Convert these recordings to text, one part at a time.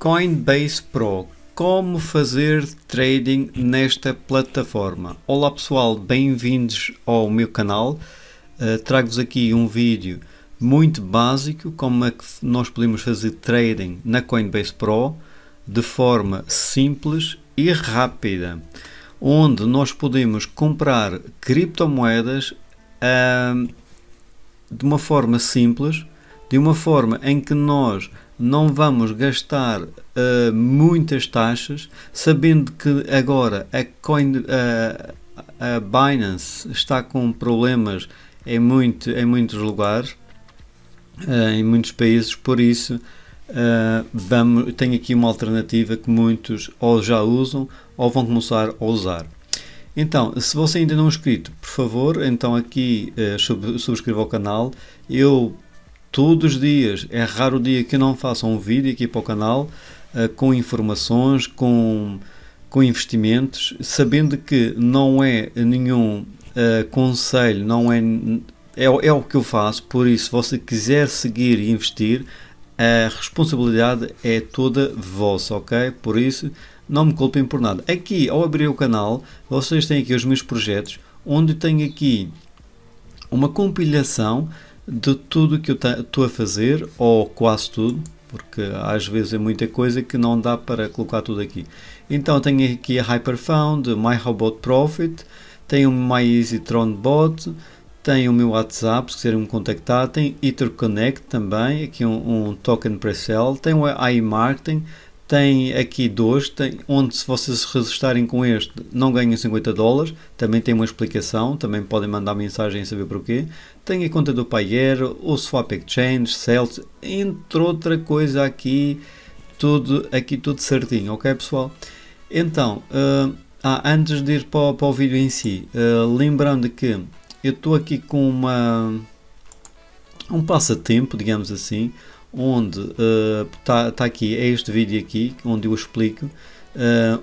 Coinbase Pro. Como fazer trading nesta plataforma? Olá pessoal, bem-vindos ao meu canal. Uh, Trago-vos aqui um vídeo muito básico como é que nós podemos fazer trading na Coinbase Pro de forma simples e rápida, onde nós podemos comprar criptomoedas uh, de uma forma simples, de uma forma em que nós não vamos gastar uh, muitas taxas, sabendo que agora a, Coin, uh, a Binance está com problemas em, muito, em muitos lugares, uh, em muitos países, por isso vamos, tenho aqui uma alternativa que muitos ou já usam ou vão começar a usar. Então, se você ainda não é inscrito, por favor, então aqui uh, subscreva o canal. Eu todos os dias. É raro o dia que não faça um vídeo aqui para o canal uh, com informações, com, com investimentos, sabendo que não é nenhum uh, conselho, não é, é, é, o que eu faço. Por isso, se você quiser seguir e investir, a responsabilidade é toda vossa, ok? Por isso, não me culpem por nada. Aqui, ao abrir o canal, vocês têm aqui os meus projetos, onde tenho aqui uma compilação de tudo que eu estou a fazer, ou quase tudo, porque às vezes é muita coisa que não dá para colocar tudo aqui. Então tenho aqui a HyperFound, Robot Profit, tenho o Tron Bot, tenho o meu WhatsApp, se quiserem me contactar, tenho EtherConnect também, aqui um, um token pre-sell, tenho o iMarketing, tem aqui dois, tem, onde se vocês resistarem com este não ganham 50 dólares, também tem uma explicação, também podem mandar mensagem e saber porquê. Tem a conta do Payero, o Swap Exchange, Celsius, entre outra coisa aqui, tudo, aqui tudo certinho, ok pessoal? Então, uh, ah, antes de ir para, para o vídeo em si, uh, lembrando que eu estou aqui com uma um passatempo, digamos assim, onde está eh, uh, tá aqui, é este vídeo aqui, onde eu explico. Uh,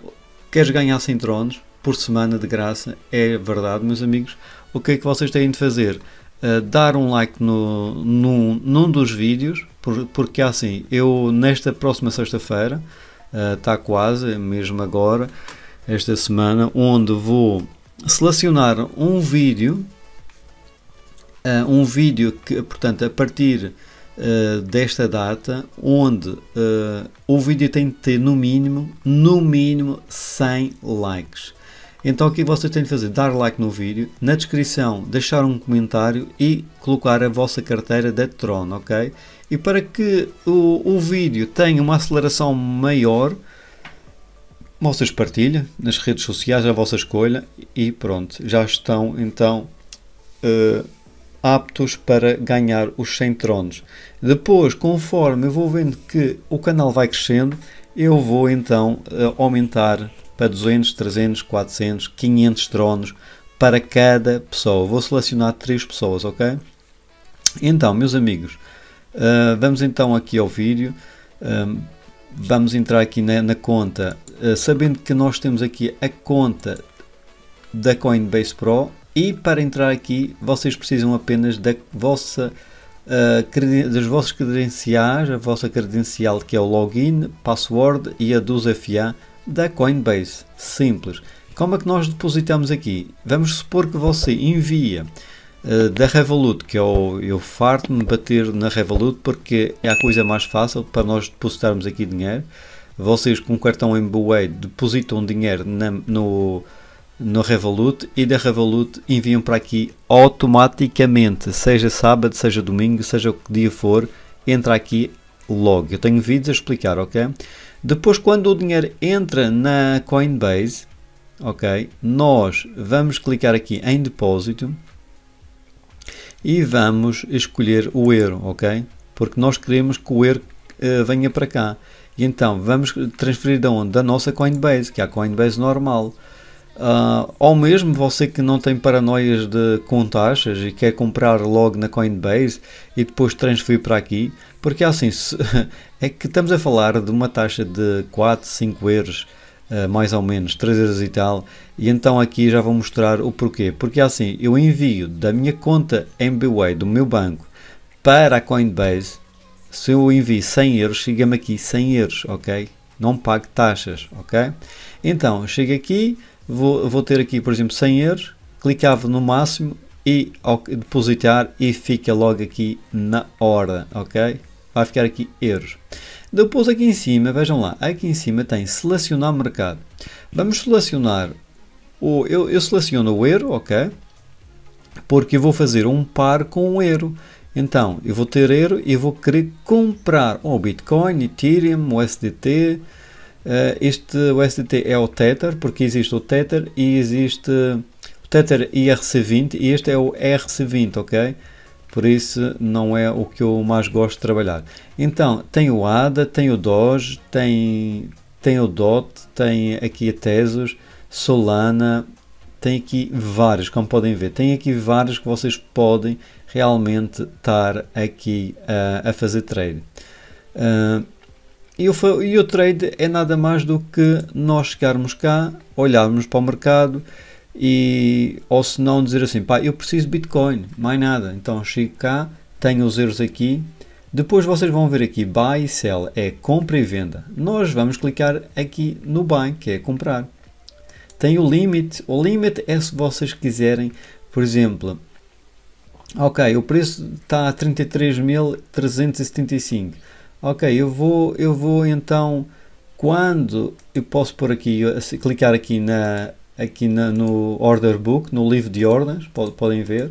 queres ganhar 100 tronos por semana de graça? É verdade, meus amigos. O que é que vocês têm de fazer? Uh, dar um like no, num, num dos vídeos, por, porque assim, eu nesta próxima sexta-feira, está uh, quase, mesmo agora, esta semana, onde vou selecionar um vídeo, um vídeo que, portanto, a partir uh, desta data, onde uh, o vídeo tem de ter no mínimo, no mínimo 100 likes. Então o é que vocês têm de fazer? Dar like no vídeo, na descrição deixar um comentário e colocar a vossa carteira da Tron, ok? E para que o, o vídeo tenha uma aceleração maior, vocês partilhem nas redes sociais a vossa escolha e pronto, já estão então uh, aptos para ganhar os 100 tronos. Depois, conforme eu vou vendo que o canal vai crescendo, eu vou então eh, aumentar para 200, 300, 400, 500 tronos para cada pessoa. Vou selecionar 3 pessoas, ok? Então, meus amigos, eh, vamos então aqui ao vídeo. Ehm, vamos entrar aqui na, na conta, eh, sabendo que nós temos aqui a conta da Coinbase Pro, e para entrar aqui, vocês precisam apenas da vossa, uh, eh, vossos credenciais, a vossa credencial que é o login, password e a dos FA da Coinbase. Simples. Como é que nós depositamos aqui? Vamos supor que você envia eh, da Revolut, que eu, é eu farto-me bater na Revolut porque é a coisa mais fácil para nós depositarmos aqui dinheiro. Vocês com o cartão MBWay depositam dinheiro na, no no Revolut e da Revolut enviam para aqui automaticamente, seja sábado, seja domingo, seja o que dia for, entra aqui logo. Eu tenho vídeos a explicar, ok? Depois, quando o dinheiro entra na Coinbase, ok? Nós vamos clicar aqui em depósito e vamos escolher o euro, ok? Porque nós queremos que o euro uh, venha para cá. E então vamos transferir da onde? Da nossa Coinbase, que é a Coinbase normal. Uh, ou mesmo você que não tem paranoias de, com taxas e quer comprar logo na Coinbase e depois transferir para aqui, porque é assim, se, é que estamos a falar de uma taxa de 4, 5 euros, uh, mais ou menos, 3 euros e tal, e então aqui já vou mostrar o porquê. Porque é assim, eu envio da minha conta MBWay, do meu banco, para a Coinbase, se eu envio 100 euros, chega-me aqui 100 euros, ok? Não pago taxas, ok? Então, chega aqui, vou, vou ter aqui, por exemplo, 100 euros, clicava no máximo e ao depositar e fica logo aqui na hora, ok? Vai ficar aqui euros. Depois aqui em cima, vejam lá, aqui em cima tem selecionar mercado. Vamos selecionar, o, eu, eu seleciono o euro, ok? Porque eu vou fazer um par com o euro. Então, eu vou ter euro e vou querer comprar o Bitcoin, Ethereum, USDT, eh, este USDT é o Tether, porque existe o Tether e existe o Tether IRC20 e este é o RC20, ok? Por isso não é o que eu mais gosto de trabalhar. Então, tem o ADA, tem o Doge, tem, tem o DOT, tem aqui a Tesos, Solana, tem aqui vários, como podem ver, tem aqui vários que vocês podem realmente estar aqui uh, a fazer trade. Uh, e o, e o trade é nada mais do que nós chegarmos cá, olharmos para o mercado e ou se não dizer assim, pá, eu preciso de Bitcoin, mais nada. Então chego cá, tenho os euros aqui. Depois vocês vão ver aqui buy e sell, é compra e venda. Nós vamos clicar aqui no buy, que é comprar. Tem o limite, o limite é se vocês quiserem, por exemplo, ok, o preço está a 33.375 Ok, eu vou, eu vou então, quando eu posso por aqui, clicar aqui na aqui na, no order book, no livro de ordens, pode, podem ver,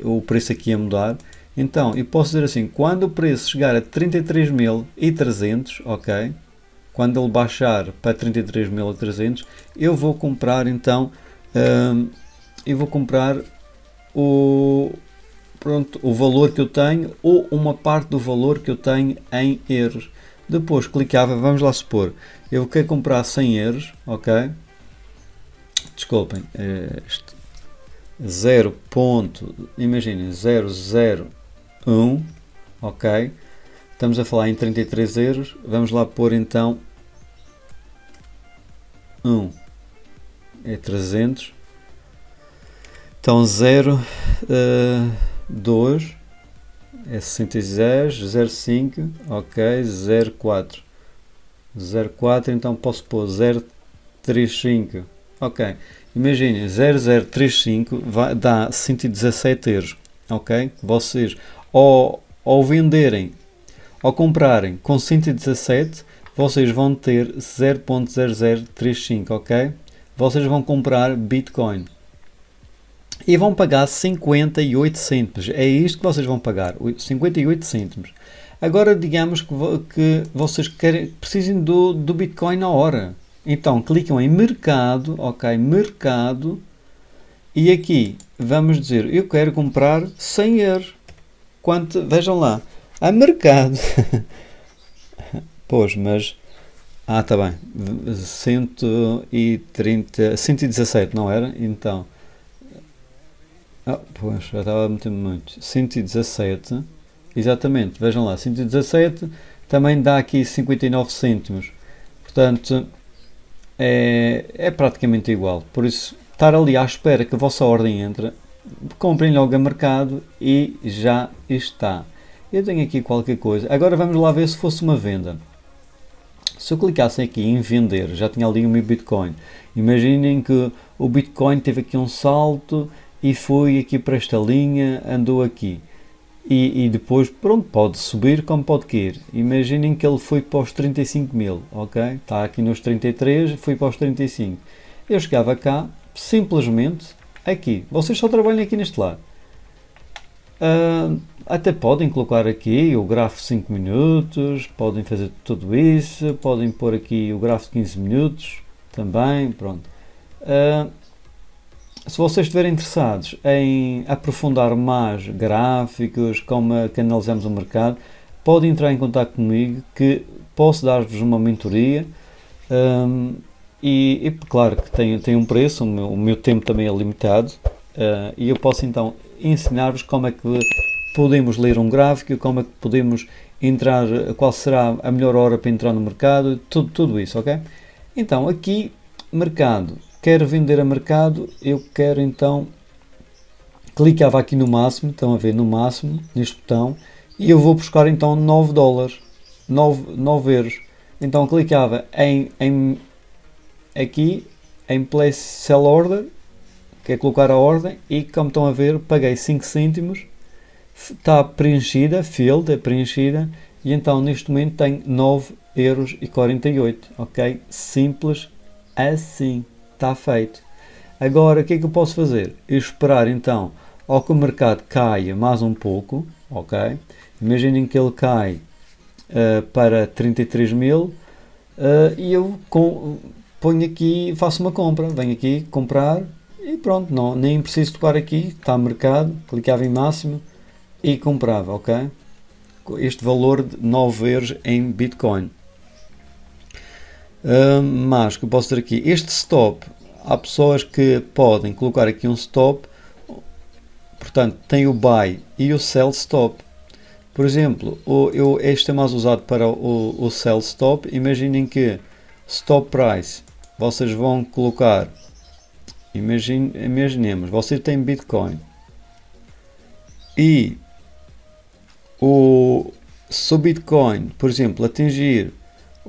o preço aqui a mudar. Então, eu posso dizer assim, quando o preço chegar a 33.300, ok, quando ele baixar para 33.300, eu vou comprar então, um, eu vou comprar o, pronto, o valor que eu tenho ou uma parte do valor que eu tenho em euros. Depois clicava, vamos lá supor, eu quero comprar 100 euros, ok? Desculpem, é, eh, 0. Ponto, imaginem, 001, ok? Estamos a falar em 33 euros, vamos lá pôr então 1 é 300, então 0. Uh, eh, 2 é 66, 05, ok, 04. 04, então posso pôr 035. Ok, imagine 0035 vai, dá 117 euros, ok? Vocês ao, ao venderem, ao comprarem com 117, vocês vão ter 0.0035, ok? Vocês vão comprar Bitcoin e vão pagar 58 cêntimos. É isto que vocês vão pagar, 58 cêntimos. Agora digamos que, que vocês querem, precisem do, do Bitcoin na hora. Então clicam em mercado, ok, mercado, e aqui vamos dizer, eu quero comprar 100 euros. Quanto, vejam lá, a mercado. pois, mas... Ah, está bem, 130, 117, não era? Então... Ah, pois, já estava a meter muito. 117, exatamente, vejam lá, 117 também dá aqui 59 cêntimos. Portanto, é, é praticamente igual. Por isso, estar ali à espera que a vossa ordem entre, comprem logo a mercado e já está. Eu tenho aqui qualquer coisa. Agora vamos lá ver se fosse uma venda. Se eu clicasse aqui em vender, já tinha ali o meu Bitcoin. Imaginem que o Bitcoin teve aqui um salto e foi aqui para esta linha, andou aqui. E, e, depois, pronto, pode subir como pode cair. Imaginem que ele foi para os 35 mil, ok? Está aqui nos 33, foi para os 35. Eu chegava cá, simplesmente, aqui. Vocês só trabalham aqui neste lado. Uh, até podem colocar aqui o grafo 5 minutos, podem fazer tudo isso, podem pôr aqui o grafo 15 minutos também, pronto. Uh, se vocês estiverem interessados em aprofundar mais gráficos, como canalizamos é analisamos o mercado, podem entrar em contato comigo que posso dar-vos uma mentoria. Um, e, e, claro que tem, tem um preço, o meu, o meu tempo também é limitado uh, e eu posso então ensinar-vos como é que podemos ler um gráfico, como é que podemos entrar, qual será a melhor hora para entrar no mercado, tudo, tudo isso, ok? Então aqui, mercado, quero vender a mercado, eu quero então clicava aqui no máximo, estão a ver no máximo, neste botão, e eu vou buscar então 9 dólares, 9, 9 euros. Então clicava em, em aqui em place sell order, que é colocar a ordem, e como estão a ver, paguei 5 cêntimos, está preenchida, field é preenchida, e então neste momento tem 9 euros e 48, ok? Simples assim está feito. Agora, o que é que eu posso fazer? Eu esperar então ao que o mercado caia mais um pouco, ok? Imaginem que ele cai uh, para 33 mil uh, e eu com, ponho aqui, faço uma compra, venho aqui comprar e pronto, não, nem preciso tocar aqui, está mercado, clicava em máximo e comprava, ok? Este valor de 9 euros em Bitcoin mas que eu posso ter aqui este stop. Há pessoas que podem colocar aqui um stop, portanto, tem o buy e o sell stop. Por exemplo, o, eu, este é mais usado para o, o sell stop. Imaginem que stop price vocês vão colocar. Imagine, imaginemos, você tem Bitcoin e o, se o Bitcoin, por exemplo, atingir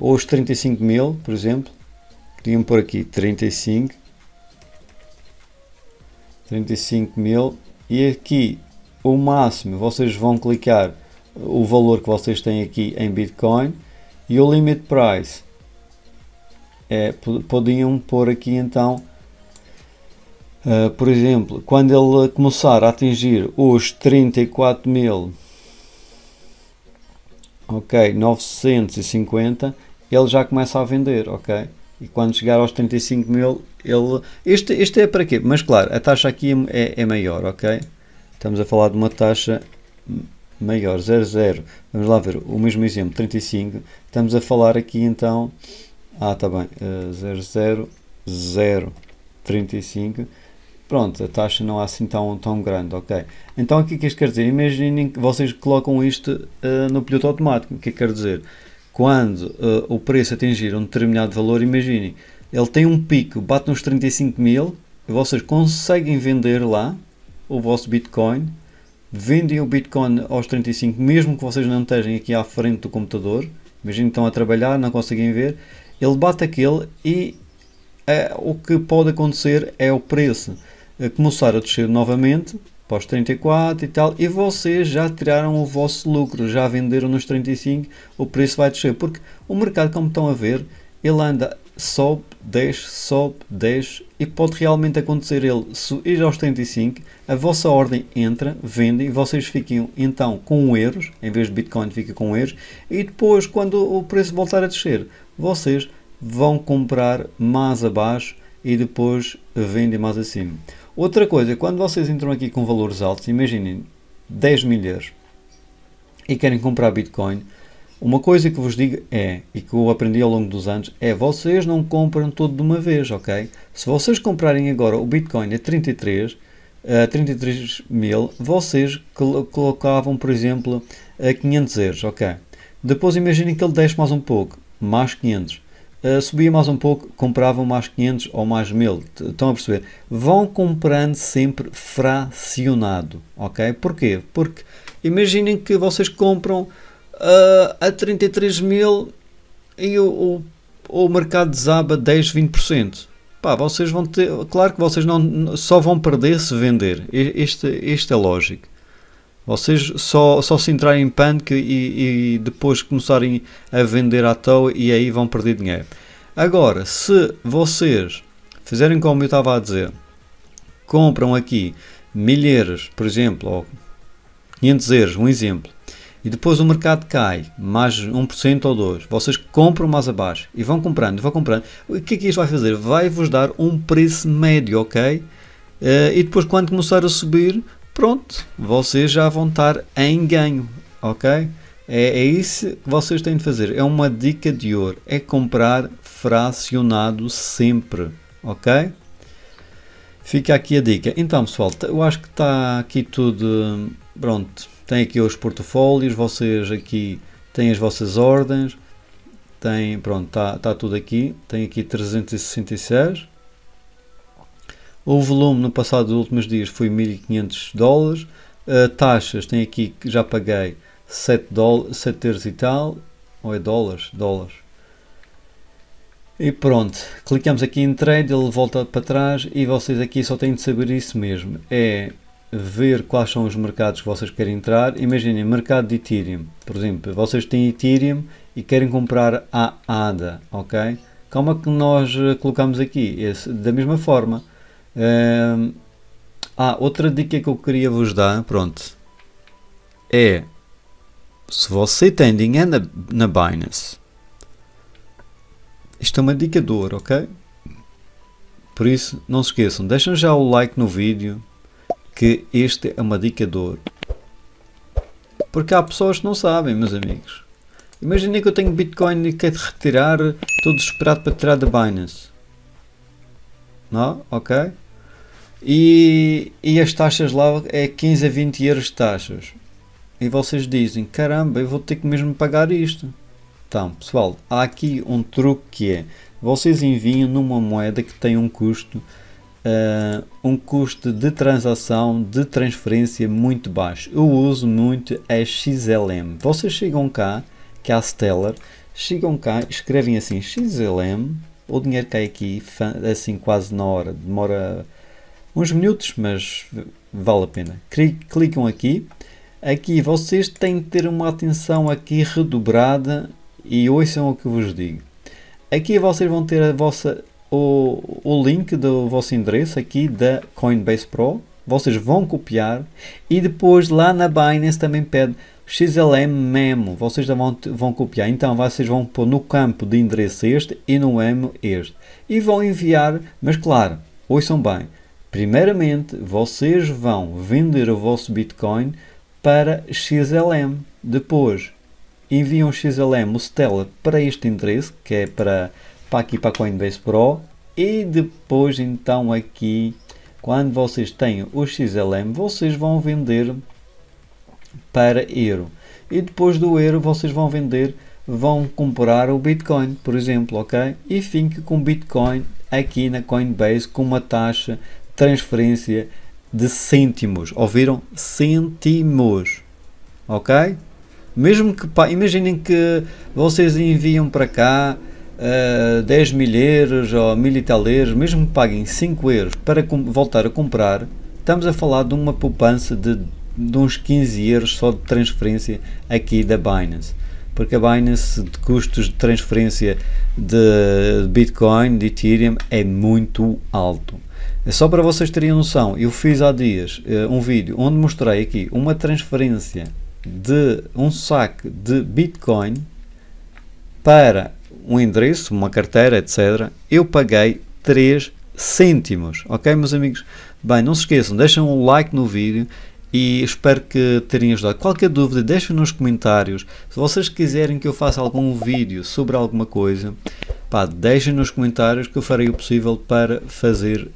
ou os 35 mil, por exemplo, podiam pôr aqui 35, 35 mil e aqui o máximo vocês vão clicar o valor que vocês têm aqui em Bitcoin e o limit price é, podiam pôr aqui então uh, por exemplo quando ele começar a atingir os 34 mil ok 950 ele já começa a vender, ok? E quando chegar aos 35 mil, ele. Este, este é para quê? Mas claro, a taxa aqui é, é maior, ok? Estamos a falar de uma taxa maior, 00. Vamos lá ver o mesmo exemplo, 35. Estamos a falar aqui então. Ah, está bem, uh, 00, 0, 35 pronto, a taxa não é assim tão, tão grande, ok? Então o que é que isto quer dizer? Imaginem que vocês colocam isto uh, no piloto automático, o que é que quer dizer? quando uh, o preço atingir um determinado valor, imaginem, ele tem um pico, bate nos 35 mil, vocês conseguem vender lá o vosso Bitcoin, vendem o Bitcoin aos 35, mesmo que vocês não estejam aqui à frente do computador, imaginem que estão a trabalhar, não conseguem ver, ele bate aquele e eh, o que pode acontecer é o preço eh, começar a descer novamente para os 34 e tal, e vocês já tiraram o vosso lucro, já venderam nos 35, o preço vai descer, porque o mercado, como estão a ver, ele anda, sobe, desce, sobe, desce, e pode realmente acontecer ele ir aos 35, a vossa ordem entra, vende, e vocês ficam então com euros, em vez de Bitcoin fica com euros, e depois, quando o preço voltar a descer, vocês vão comprar mais abaixo e depois vendem mais acima. Outra coisa, quando vocês entram aqui com valores altos, imaginem 10 mil euros e querem comprar Bitcoin, uma coisa que vos digo é, e que eu aprendi ao longo dos anos, é vocês não compram todo de uma vez, ok? Se vocês comprarem agora o Bitcoin a 33, a 33 mil, vocês colocavam, por exemplo, a 500 euros, ok? Depois imaginem que ele desce mais um pouco, mais 500. Eh, subia mais um pouco, compravam mais 500 ou mais 1000. Estão a perceber? Vão comprando sempre fracionado, ok? Porquê? Porque imaginem que vocês compram uh, a 33 mil e o, o, o mercado desaba 10, 20%. Pá, vocês vão ter, claro que vocês não, só vão perder se vender. Este, este é lógico. Vocês só, só se entrarem em pânico e, e depois começarem a vender à toa e aí vão perder dinheiro. Agora, se vocês fizerem como eu estava a dizer, compram aqui milheiros, por exemplo, ou 500 euros, um exemplo, e depois o mercado cai mais 1% ou 2%, vocês compram mais abaixo e vão comprando, vão comprando, o que é que isto vai fazer? Vai-vos dar um preço médio, ok? Uh, e depois, quando começar a subir, pronto, vocês já vão estar em ganho, ok? É, é, isso que vocês têm de fazer. É uma dica de ouro. É comprar fracionado sempre, ok? Fica aqui a dica. Então, pessoal, eu acho que está aqui tudo hum, pronto. Tem aqui os portfólios, vocês aqui têm as vossas ordens. Tem, pronto, está tá tudo aqui. Tem aqui 366. O volume no passado dos últimos dias foi 1.500 dólares. Uh, taxas, tem aqui que já paguei 7, dólares, 7 euros e tal. Ou é dólares? Dólares. E pronto, clicamos aqui em trade, ele volta para trás e vocês aqui só têm de saber isso mesmo. É ver quais são os mercados que vocês querem entrar. Imaginem, mercado de Ethereum. Por exemplo, vocês têm Ethereum e querem comprar a ADA, ok? Como é que nós colocamos aqui? Esse, da mesma forma. Uh, ah, outra dica que eu queria vos dar, pronto, é se você tem dinheiro na, na Binance, isto é uma dica de ouro, ok? Por isso, não se esqueçam, deixem já o like no vídeo, que este é uma dica de ouro. Porque há pessoas que não sabem, meus amigos. Imaginem que eu tenho Bitcoin e quero retirar, estou desesperado para tirar da Binance. Não? Ok? E, e as taxas lá é 15 a 20 euros de taxas. E vocês dizem, caramba, eu vou ter que mesmo pagar isto. Então, pessoal, há aqui um truque que é, vocês enviam numa moeda que tem um custo Uh, um custo de transação de transferência muito baixo. Eu uso muito a XLM. Vocês chegam cá, que é a Stellar, chegam cá, escrevem assim XLM, o dinheiro cai aqui assim quase na hora, demora uns minutos, mas vale a pena. Clicam aqui. Aqui vocês têm de ter uma atenção aqui redobrada e ouçam o que vos digo. Aqui vocês vão ter a vossa, o, o link do vosso endereço aqui da Coinbase Pro. Vocês vão copiar e depois lá na Binance também pede XLM memo. Vocês vão, vão copiar. Então vocês vão pôr no campo de endereço este e no memo este. E vão enviar, mas claro, ouçam bem Primeiramente, vocês vão vender o vosso Bitcoin para XLM. Depois, enviam XLM, o Stellar, para este endereço, que é para, para aqui para a Coinbase Pro. E depois, então, aqui, quando vocês têm o XLM, vocês vão vender para euro. E depois do euro, vocês vão vender, vão comprar o Bitcoin, por exemplo, ok? E fique com Bitcoin aqui na Coinbase com uma taxa transferência de cêntimos. Ouviram? Cêntimos. Ok? Mesmo que, pá, imaginem que vocês enviam para cá uh, eh, 10 milheiros ou mil e tal euros, mesmo que paguem 5 euros para voltar a comprar, estamos a falar de uma poupança de, de uns 15 euros só de transferência aqui da Binance porque a Binance de custos de transferência de Bitcoin, de Ethereum é muito alto. É só para vocês terem noção, eu fiz há dias eh, um vídeo onde mostrei aqui uma transferência de um saque de Bitcoin para um endereço, uma carteira, etc. Eu paguei 3 cêntimos, ok, meus amigos? Bem, não se esqueçam, deixem um like no vídeo e espero que terem ajudado. Qualquer dúvida, deixem nos comentários. Se vocês quiserem que eu faça algum vídeo sobre alguma coisa, pá, deixem nos comentários que eu farei o possível para fazer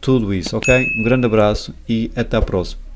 tudo isso, ok? Um grande abraço e até à próxima.